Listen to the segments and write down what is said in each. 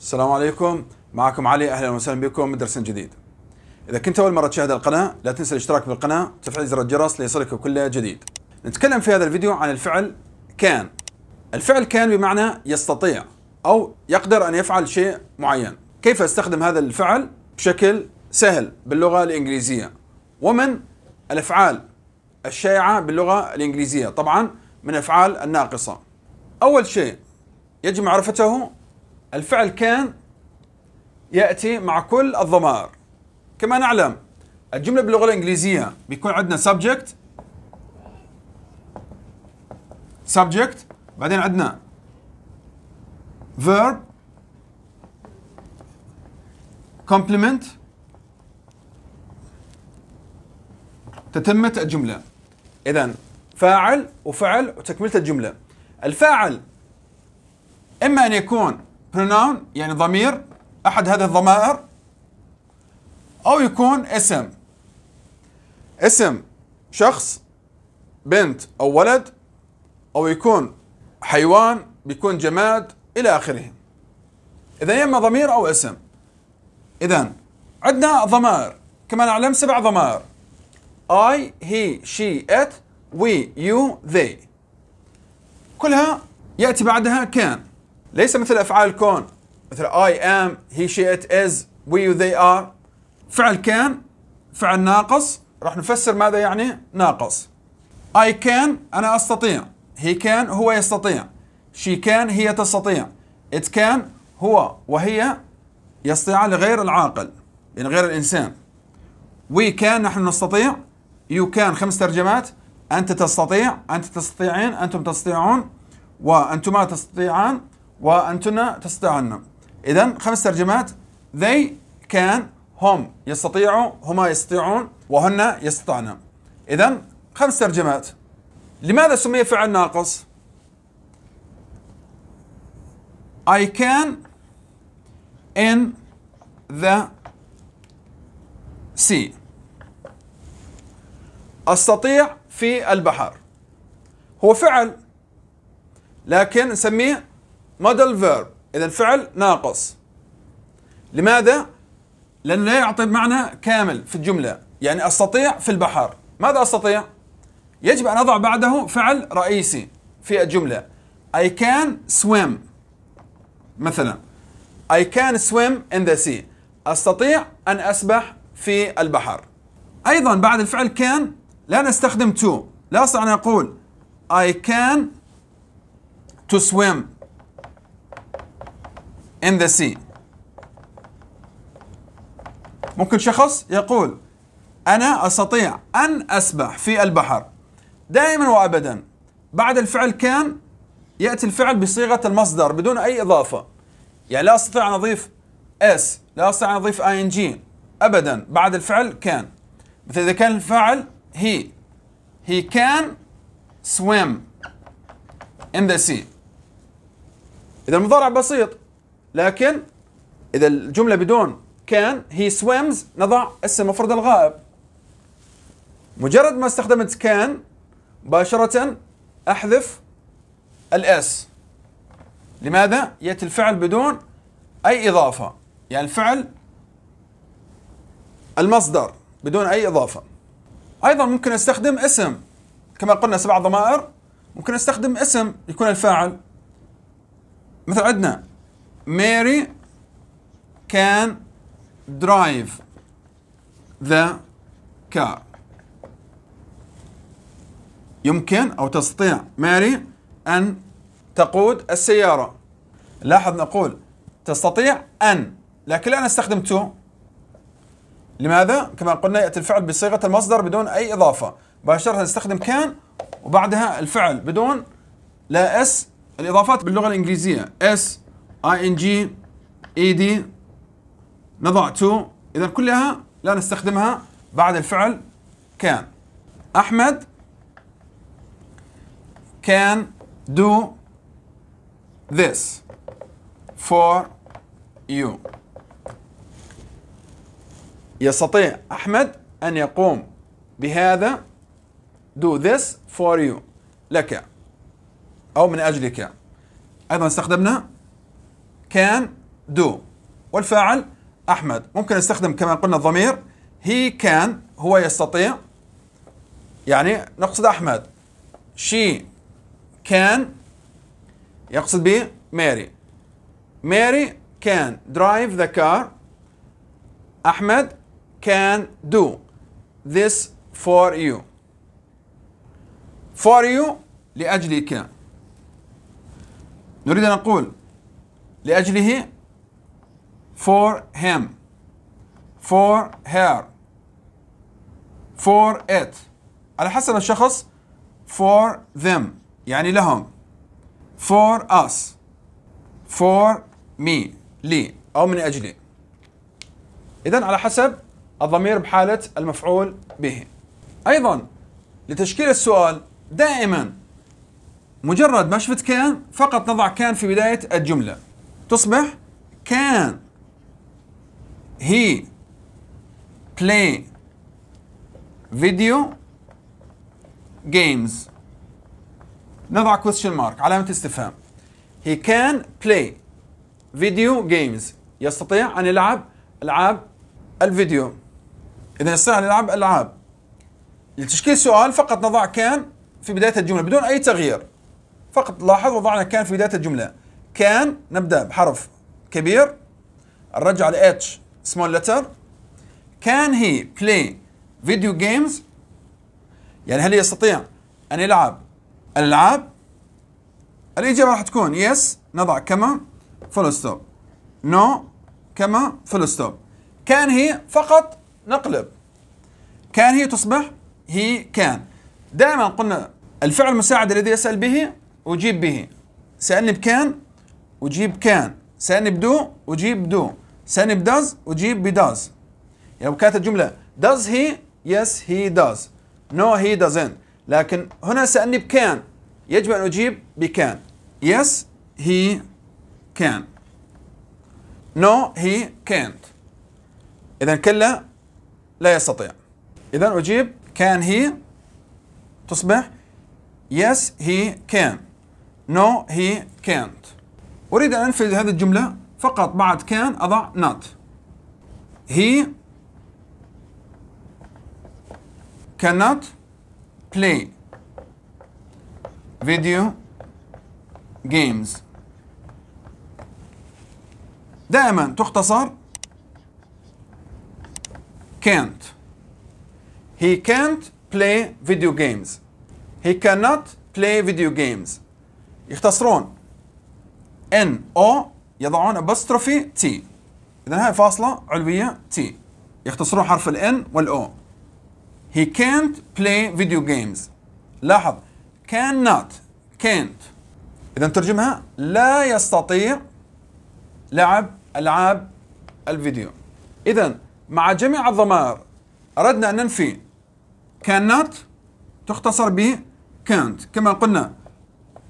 السلام عليكم معكم علي اهلا وسهلا بكم درس جديد اذا كنت اول مره تشاهد القناه لا تنسى الاشتراك بالقناه وتفعيل زر الجرس ليصلك كل جديد نتكلم في هذا الفيديو عن الفعل كان الفعل كان بمعنى يستطيع او يقدر ان يفعل شيء معين كيف استخدم هذا الفعل بشكل سهل باللغه الانجليزيه ومن الافعال الشائعه باللغه الانجليزيه طبعا من افعال الناقصه اول شيء يجب معرفته الفعل كان يأتي مع كل الضمائر كما نعلم الجملة باللغة الإنجليزية بيكون عندنا subject subject بعدين عندنا verb complement تتمة الجملة إذا فاعل وفعل وتكملة الجملة الفاعل إما أن يكون pronoun يعني ضمير احد هذه الضمائر او يكون اسم اسم شخص بنت او ولد او يكون حيوان بيكون جماد الى اخره اذا يا اما ضمير او اسم اذا عندنا ضمائر كما نعلم سبع ضمائر I, he, she, it, we, you, they كلها يأتي بعدها كان ليس مثل أفعال الكون مثل I am he she it is we you they are فعل كان فعل ناقص راح نفسر ماذا يعني ناقص I can أنا أستطيع he can هو يستطيع she can هي تستطيع it can هو وهي يستطيع لغير العاقل يعني غير الإنسان we can نحن نستطيع you can خمس ترجمات أنت تستطيع أنت تستطيعين أنتم تستطيعون وأنتما تستطيعان وأنتن تستطيعن إذا خمس ترجمات they can هم يستطيعوا هما يستطيعون وهن يستطعن إذا خمس ترجمات لماذا سمي فعل ناقص؟ I can in the sea استطيع في البحر هو فعل لكن نسميه مودل فيرب إذا الفعل ناقص لماذا؟ لأنه لا يعطي معنى كامل في الجملة يعني أستطيع في البحر ماذا أستطيع؟ يجب أن أضع بعده فعل رئيسي في الجملة I can swim مثلا I can swim in the sea أستطيع أن أسبح في البحر أيضا بعد الفعل كان لا نستخدم to لا أستطيع أن أقول I can to swim in the sea ممكن شخص يقول أنا أستطيع أن أسبح في البحر دائما وأبدا بعد الفعل كان يأتي الفعل بصيغة المصدر بدون أي إضافة يعني لا أستطيع أن أضيف اس لا أستطيع أن أضيف ING جي أبدا بعد الفعل كان مثل إذا كان الفاعل he he can swim in the sea إذا المضارع بسيط لكن إذا الجملة بدون كان هي swims نضع اسم مفرد الغائب مجرد ما استخدمت كان مباشرة أحذف الاس لماذا؟ يأتي الفعل بدون أي إضافة يعني الفعل المصدر بدون أي إضافة أيضا ممكن أستخدم اسم كما قلنا سبع ضمائر ممكن أستخدم اسم يكون الفاعل مثل عندنا Mary can drive the car يمكن أو تستطيع ماري أن تقود السيارة لاحظ نقول تستطيع أن لكن لا نستخدم تو. لماذا؟ كما قلنا يأتي الفعل بصيغة المصدر بدون أي إضافة مباشرة نستخدم كان وبعدها الفعل بدون لا اس الإضافات باللغة الإنجليزية اس اي ان جي اي دي نضع تو اذا كلها لا نستخدمها بعد الفعل كان احمد can do this for you يستطيع احمد ان يقوم بهذا do this for you لك او من اجلك ايضا استخدمنا can do والفاعل أحمد ممكن نستخدم كما قلنا الضمير he can هو يستطيع يعني نقصد أحمد she can يقصد به ماري ماري can drive the car أحمد can do this for you for you لأجلك نريد أن نقول لأجله for him for her for it على حسب الشخص for them يعني لهم for us for me لي أو من أجلي إذا على حسب الضمير بحالة المفعول به أيضا لتشكيل السؤال دائما مجرد ما شفت كان فقط نضع كان في بداية الجملة تصبح كان he play video games نضع question mark علامة استفهام he can play video games يستطيع أن يلعب ألعاب الفيديو إذا يستطيع أن يلعب ألعاب لتشكيل سؤال فقط نضع كان في بداية الجملة بدون أي تغيير فقط لاحظ وضعنا كان في بداية الجملة كان نبدأ بحرف كبير نرجع ل اتش small letter كان هي play video games يعني هل يستطيع أن يلعب الألعاب الإجابة راح تكون يس نضع كما فول ستوب نو كما فول ستوب كان هي فقط نقلب كان هي تصبح هي كان دائما قلنا الفعل المساعد الذي يسأل به أجيب به سألني بكان وجيب كان سانب بدو وجيب دو سانب داز وجيب بداز يعني لو كانت الجملة does he yes he does no he doesn't لكن هنا سألني بكان يجب أن أجيب بكان yes he can no he can't إذا كلا لا يستطيع إذا أجيب can he تصبح yes he can no he can't أريد أن أنفذ هذه الجملة فقط بعد كان أضع not he cannot play video games دائما تختصر can't he can't play video games he cannot play video games يختصرون ان او يضعون ابستروفي تي اذا هاي فاصله علويه تي يختصرون حرف الان والاو he can't play video games لاحظ كان نوت can't اذا ترجمها لا يستطيع لعب العاب الفيديو اذا مع جميع الضمائر اردنا ان ننفي cannot تختصر ب can't كما قلنا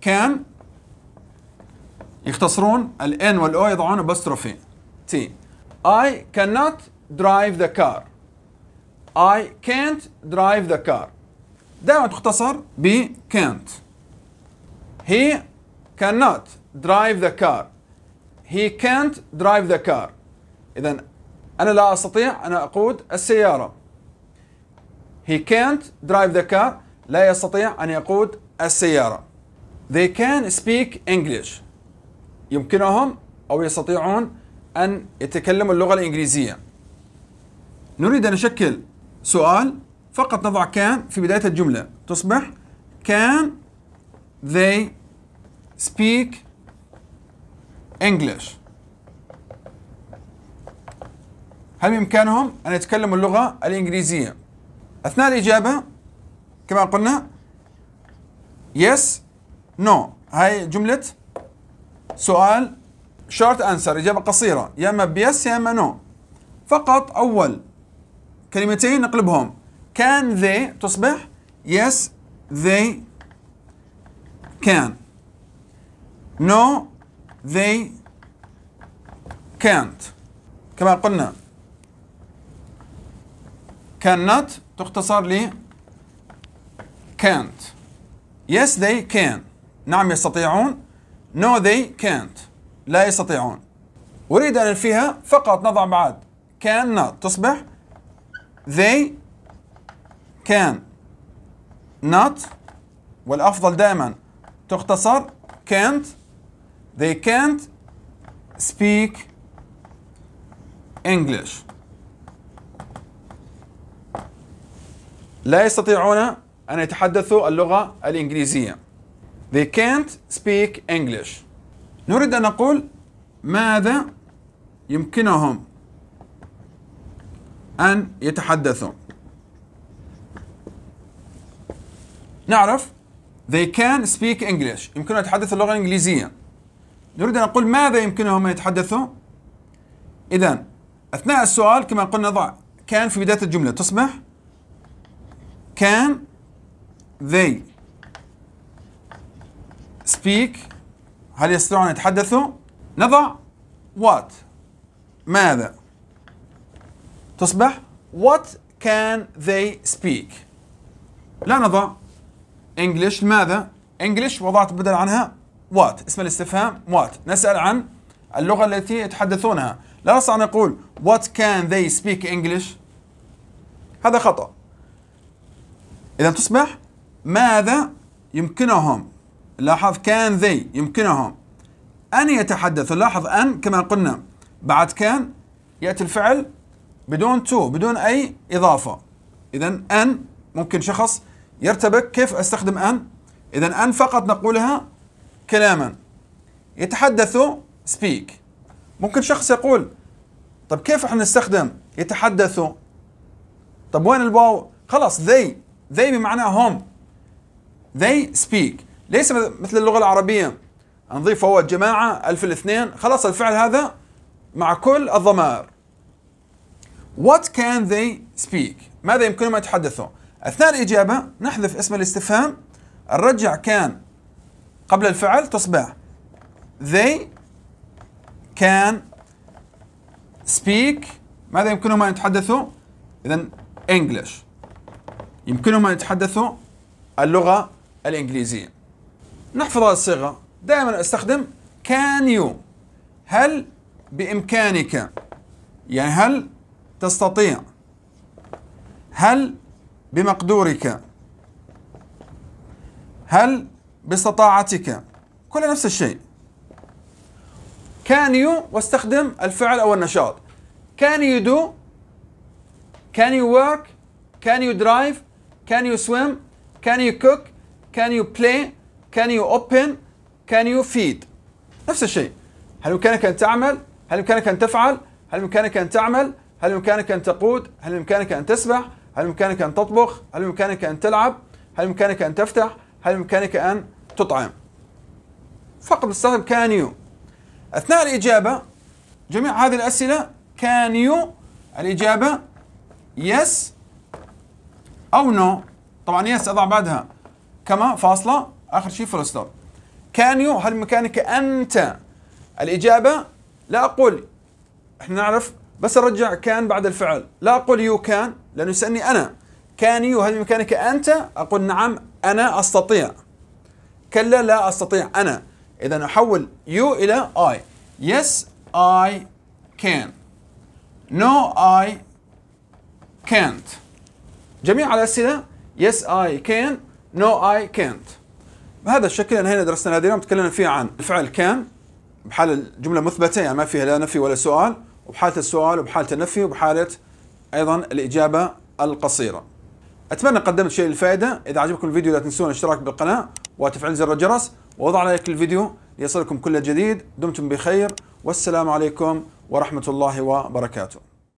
كان يختصرون N وال O يضعون ابستروفي T I cannot drive the car I can't drive the car دائما تختصر ب can't He cannot drive the car He can't drive the car إذا أنا لا أستطيع أن أقود السيارة He can't drive the car لا يستطيع أن يقود السيارة They can speak English يمكنهم أو يستطيعون أن يتكلموا اللغة الإنجليزية نريد أن نشكل سؤال فقط نضع كان في بداية الجملة تصبح كان they speak English هل بإمكانهم أن يتكلموا اللغة الإنجليزية أثناء الإجابة كما قلنا yes no هاي جملة سؤال شورت انسر اجابه قصيره يا اما بيس يا اما نو فقط اول كلمتين نقلبهم كان ذي تصبح يس ذي كان نو ذي كانت كما قلنا cannot تختصر ل كانت yes they can نعم يستطيعون No they can't لا يستطيعون أريد أن فيها فقط نضع بعد can not تصبح they can not والأفضل دائما تختصر can't they can't speak English لا يستطيعون أن يتحدثوا اللغة الإنجليزية They can't speak English. نريد أن نقول ماذا يمكنهم أن يتحدثوا نعرف they can speak English يمكنهم يتحدثوا اللغة الإنجليزية نريد أن نقول ماذا يمكنهم أن يتحدثوا إذا أثناء السؤال كما قلنا ضع كان في بداية الجملة تصبح can they speak هل يستطيعون ان يتحدثوا نضع what ماذا تصبح what can they speak لا نضع English لماذا English وضعت بدل عنها what اسم الاستفهام what نسأل عن اللغة التي يتحدثونها لا نستطيع أن نقول what can they speak English هذا خطأ إذا تصبح ماذا يمكنهم لاحظ كان ذي يمكنهم أن يتحدثوا لاحظ أن كما قلنا بعد كان يأتي الفعل بدون تو بدون أي إضافة إذا أن ممكن شخص يرتبك كيف أستخدم أن إذا أن فقط نقولها كلاما يتحدثوا speak ممكن شخص يقول طب كيف احنا نستخدم يتحدثوا طب وين الواو خلاص they they بمعنى هم they speak ليس مثل اللغة العربية نضيف هو جماعة ألف الاثنين خلاص الفعل هذا مع كل الضمائر What can they speak ماذا يمكنهم أن يتحدثوا أثناء الإجابة نحذف اسم الاستفهام الرجع كان قبل الفعل تصبح they can speak ماذا يمكنهم أن يتحدثوا إذا English يمكنهم أن يتحدثوا اللغة الإنجليزية نحفظ هذه الصيغة دائما استخدم كان يو هل بإمكانك يعني هل تستطيع هل بمقدورك هل باستطاعتك كل نفس الشيء كان يو واستخدم الفعل أو النشاط كان يو دو كان يو ورك كان يو درايف كان يو swim كان يو cook كان يو play can you open can you feed نفس الشيء هل بإمكانك أن تعمل هل بإمكانك أن تفعل هل بإمكانك أن تعمل هل بإمكانك أن تقود هل بإمكانك أن تسبح هل بإمكانك أن تطبخ هل بإمكانك أن تلعب هل بإمكانك أن تفتح هل بإمكانك أن تطعم فقط استخدم كان يو أثناء الإجابة جميع هذه الأسئلة كان يو الإجابة يس أو نو no. طبعا يس أضع بعدها كما فاصلة اخر شيء فول ستوب كان يو هل ميكانيكا انت الاجابه لا اقول احنا نعرف بس نرجع كان بعد الفعل لا اقول يو كان لانه يسالني انا كان يو هل بامكانك انت اقول نعم انا استطيع كلا لا استطيع انا اذا احول يو الى اي يس اي كان نو اي كانت جميع الاسئله يس اي كان نو اي كانت بهذا الشكل انهينا يعني درسنا هذه اليوم تكلمنا فيها عن الفعل كان بحال الجمله مثبته يعني ما فيها لا نفي ولا سؤال وبحاله السؤال وبحاله النفي وبحاله ايضا الاجابه القصيره. اتمنى قدمت شيء للفائده، اذا عجبكم الفيديو لا تنسون الاشتراك بالقناه وتفعيل زر الجرس ووضع لايك للفيديو ليصلكم كل جديد، دمتم بخير والسلام عليكم ورحمه الله وبركاته.